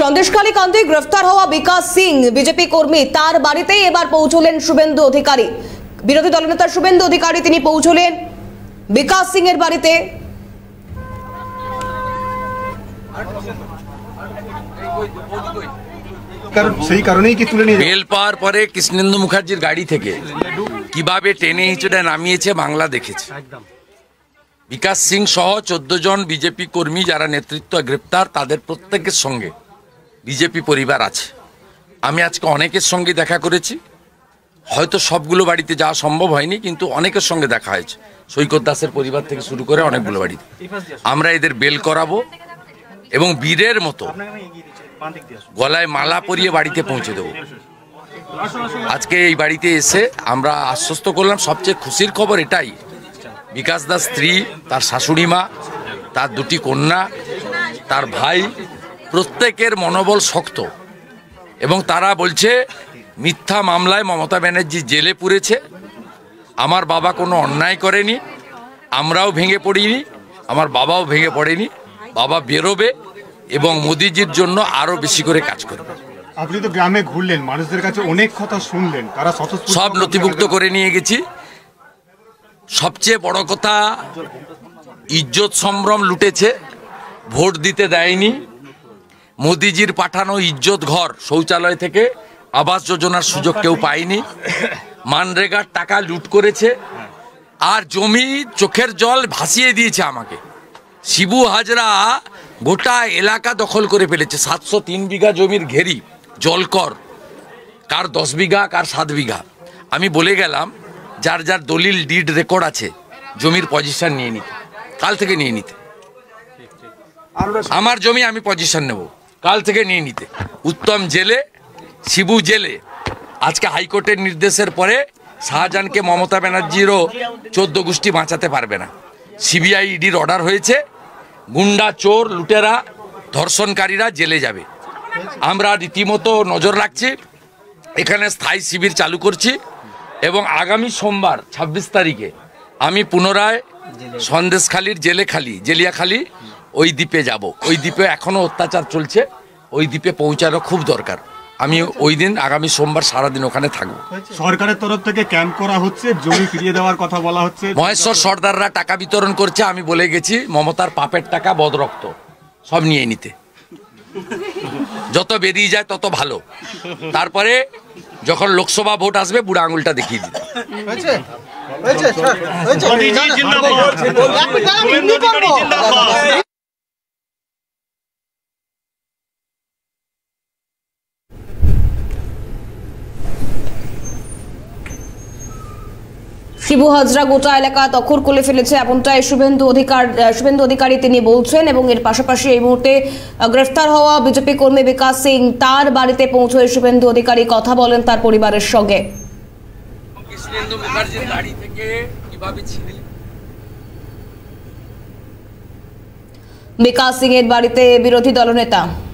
সন্দেশখালী কান্দে গ্রেফতার হওয়া বিকাশ সিং বিজেপি কর্মী তার বাড়িতেই এবার পৌঁছলেন শুভেন্দু অধিকারী বিরোধী দলনেতা শুভেন্দু অধিকারী তিনি পৌঁছলেন বিকাশ সিং এর বাড়িতে সেই কারণেই কি তুলে নিয়ে পাওয়ার পরে কৃষ্ণেন্দু মুখার্জির গাড়ি থেকে কিভাবে টেনে হিঁচড়ে নামিয়েছে বাংলা দেখেছে বিকাশ সিং সহ চোদ্দ জন বিজেপি কর্মী যারা নেতৃত্ব গ্রেপ্তার তাদের প্রত্যেকের সঙ্গে বিজেপি পরিবার আছে আমি আজকে অনেকের সঙ্গে দেখা করেছি হয়তো সবগুলো বাড়িতে যাওয়া সম্ভব হয়নি কিন্তু অনেকের সঙ্গে দেখা হয়েছে সৈকত দাসের পরিবার থেকে শুরু করে অনেকগুলো বাড়িতে আমরা এদের বেল করাবো এবং বীরের মতো গলায় মালা পরিয়ে বাড়িতে পৌঁছে দেব আজকে এই বাড়িতে এসে আমরা আশ্বস্ত করলাম সবচেয়ে খুশির খবর এটাই বিকাশ দাস স্ত্রী তার শাশুড়ি মা তার দুটি কন্যা তার ভাই প্রত্যেকের মনোবল শক্ত এবং তারা বলছে মিথ্যা মামলায় মমতা ব্যানার্জি জেলে পুরেছে আমার বাবা কোনো অন্যায় করেনি আমরাও ভেঙে পড়িনি আমার বাবাও ভেঙে পড়েনি বাবা বেরোবে এবং মোদিজির জন্য আরও বেশি করে কাজ করবে আপনি তো গ্রামে ঘুরলেন মানুষদের কাছে অনেক কথা শুনলেন তারা সব নথিভুক্ত করে নিয়ে গেছি সবচেয়ে বড় কথা ইজ্জত সম্ভ্রম লুটেছে ভোট দিতে দেয়নি মোদিজির পাঠানো ইজ্জত ঘর শৌচালয় থেকে আবাস যোজনার সুযোগ কেউ পায়নি মানরেগার টাকা লুট করেছে আর জমি চোখের জল ভাসিয়ে দিয়েছে আমাকে শিবু হাজরা গোটা এলাকা দখল করে ফেলেছে সাতশো তিন বিঘা জমির ঘেরি জলকর কার দশ বিঘা কার সাত বিঘা আমি বলে গেলাম যার যার দলিল ডিড রেকর্ড আছে জমির পজিশন নিয়ে নিতে কাল থেকে নিয়ে নিতে আমার জমি আমি পজিশন নেবো কাল থেকে নিয়ে নিতে উত্তম জেলে শিবু জেলে আজকে হাইকোর্টের নির্দেশের পরে শাহজাহানকে মমতা ব্যানার্জিরও চোদ্দ গোষ্ঠী বাঁচাতে পারবে না সিবিআই ইডির অর্ডার হয়েছে গুন্ডা চোর লুটেরা ধর্ষণকারীরা জেলে যাবে আমরা রীতিমতো নজর রাখছি এখানে স্থায়ী শিবির চালু করছি এবং আগামী সোমবার ২৬ তারিখে আমি পুনরায় সন্দেশখালির জেলে খালি জেলিয়াখালি ওই দ্বীপে যাব ওই দ্বীপে এখনও অত্যাচার চলছে ওই দ্বীপে পৌঁছানো খুব দরকার আমি ওই দিন আগামী সোমবার সারাদিন ওখানে থাকবো সরকারের তরফ থেকে ক্যাম্প করা হচ্ছে জমি ফিরিয়ে দেওয়ার কথা বলা হচ্ছে মহেশ্বর সর্দাররা টাকা বিতরণ করছে আমি বলে গেছি মমতার পাপের টাকা বদরক্ত সব নিয়ে নিতে যত বেরিয়ে যায় তত ভালো তারপরে যখন লোকসভা ভোট আসবে বুড়া আঙুলটা দেখিয়ে দিতে শিবু হাজরা গোটা এলাকা তখর করে ফেলেছে এমনটাই শুভেন্দু অধিকার শুভেন্দু অধিকারী তিনি বলছেন এবং এর পাশাপাশি এই মুহূর্তে গ্রেফতার হওয়া বিজেপি কর্মী বিকাশ সিং তার বাড়িতে পৌঁছয়ে শুভেন্দু অধিকারী কথা বলেন তার পরিবারের সঙ্গে বিকাশ সিং এর বাড়িতে বিরোধী দলনেতা